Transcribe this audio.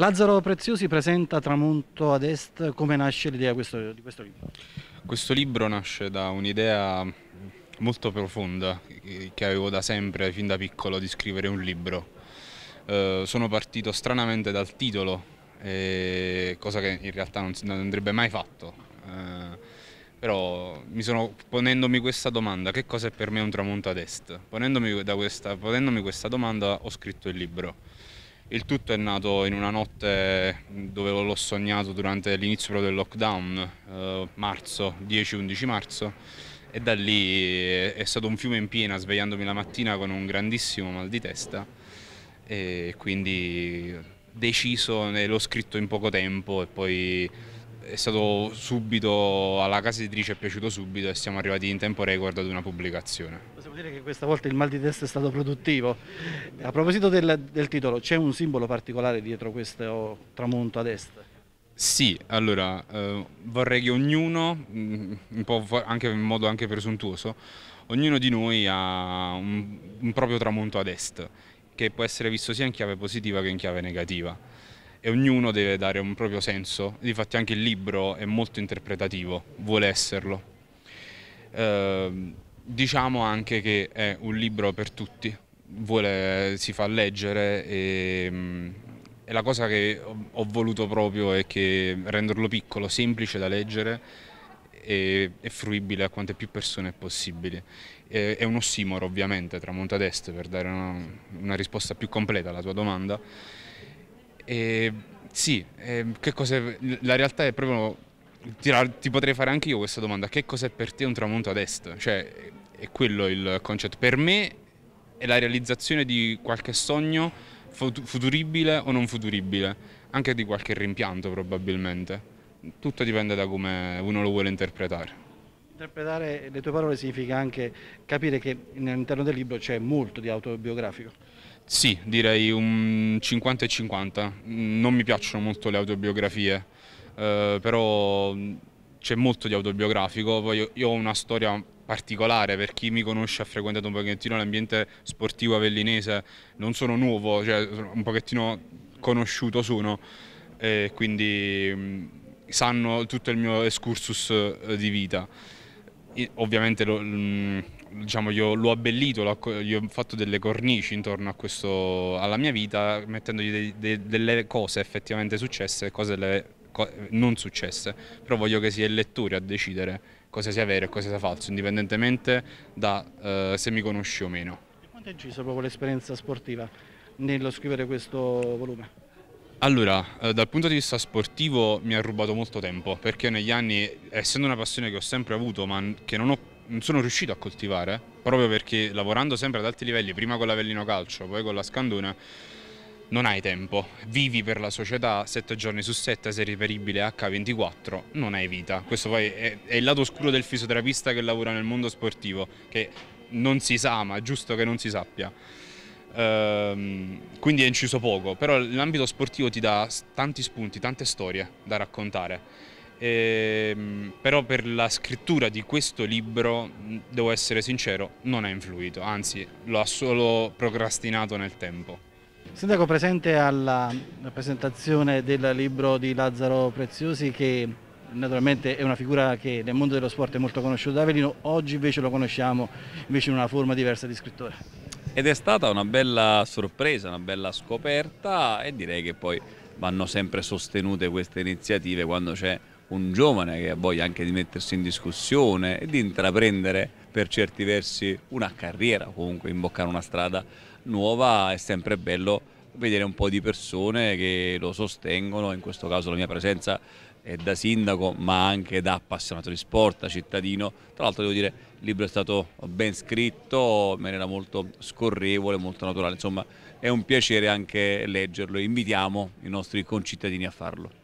Lazzaro Preziosi presenta Tramonto ad Est, come nasce l'idea di questo libro? Questo libro nasce da un'idea molto profonda che avevo da sempre, fin da piccolo, di scrivere un libro. Eh, sono partito stranamente dal titolo, eh, cosa che in realtà non, non andrebbe mai fatto. Eh, però mi sono ponendomi questa domanda, che cosa è per me un tramonto ad est? Ponendomi questa, ponendomi questa domanda ho scritto il libro. Il tutto è nato in una notte dove l'ho sognato durante l'inizio del lockdown, eh, marzo, 10-11 marzo, e da lì è stato un fiume in piena svegliandomi la mattina con un grandissimo mal di testa e quindi deciso, eh, l'ho scritto in poco tempo e poi è stato subito, alla casa editrice è piaciuto subito e siamo arrivati in tempo record ad una pubblicazione. Possiamo dire che questa volta il mal di testa è stato produttivo. A proposito del, del titolo, c'è un simbolo particolare dietro questo tramonto ad est? Sì, allora eh, vorrei che ognuno, mm, un po' anche in modo anche presuntuoso, ognuno di noi ha un, un proprio tramonto ad est, che può essere visto sia in chiave positiva che in chiave negativa e ognuno deve dare un proprio senso. Difatti anche il libro è molto interpretativo, vuole esserlo. Eh, diciamo anche che è un libro per tutti, vuole, si fa leggere e, mm, e la cosa che ho, voluto proprio è che renderlo piccolo, semplice da leggere e, e fruibile a quante più persone possibile. E, è un ossimoro ovviamente tra monta per dare una, una risposta più completa alla tua domanda e ehm, sì, eh, la realtà è proprio, ti potrei fare anche io questa domanda, che cos'è per te un tramonto ad est? Cioè, è quello il concetto. Per me è la realizzazione di qualche sogno futuribile o non futuribile, anche di qualche rimpianto probabilmente. Tutto dipende da come uno lo vuole interpretare. Interpretare le tue parole significa anche capire che all'interno del libro c'è molto di autobiografico. Sì, direi un 50 e 50. Non mi piacciono molto le autobiografie, eh, però mm, c'è molto di autobiografico. Poi io, ho una storia particolare, per chi mi conosce ha frequentato un pochettino l'ambiente sportivo avellinese, non sono nuovo, cioè un pochettino conosciuto sono, eh, quindi mh, mm, sanno tutto il mio excursus eh, di vita. I, ovviamente lo, mh, mm, diciamo, io l'ho abbellito, gli ho fatto delle cornici intorno questo, alla mia vita, mettendogli de, de, delle cose effettivamente successe e cose delle, co non successe, però voglio che sia il lettore a decidere cosa sia vero e cosa sia falso, indipendentemente da eh, se mi conosci o meno. E quanto è incisa proprio l'esperienza sportiva nello scrivere questo volume? Allora, eh, dal punto di vista sportivo mi ha rubato molto tempo, perché negli anni, essendo una passione che ho sempre avuto, ma che non ho non sono riuscito a coltivare, proprio perché lavorando sempre ad alti livelli, prima con l'Avellino Calcio, poi con la Scanduna, non hai tempo, vivi per la società 7 giorni su 7, sei reperibile H24, non hai vita. Questo poi è, è, il lato oscuro del fisioterapista che lavora nel mondo sportivo, che non si sa, ma è giusto che non si sappia. Ehm, quindi è inciso poco, però l'ambito sportivo ti dà tanti spunti, tante storie da raccontare Ehm, però per la scrittura di questo libro, devo essere sincero, non ha influito, anzi lo ha solo procrastinato nel tempo. Sindaco, presente alla presentazione del libro di Lazzaro Preziosi che naturalmente è una figura che nel mondo dello sport è molto conosciuta da Avelino, oggi invece lo conosciamo invece in una forma diversa di scrittore. Ed è stata una bella sorpresa, una bella scoperta e direi che poi vanno sempre sostenute queste iniziative quando c'è un giovane che ha voglia anche di mettersi in discussione e di intraprendere per certi versi una carriera, comunque imboccare una strada nuova, è sempre bello vedere un po' di persone che lo sostengono, in questo caso la mia presenza è da sindaco ma anche da appassionato di sport, da cittadino, tra l'altro devo dire il libro è stato ben scritto in maniera molto scorrevole, molto naturale, insomma è un piacere anche leggerlo e invitiamo i nostri concittadini a farlo.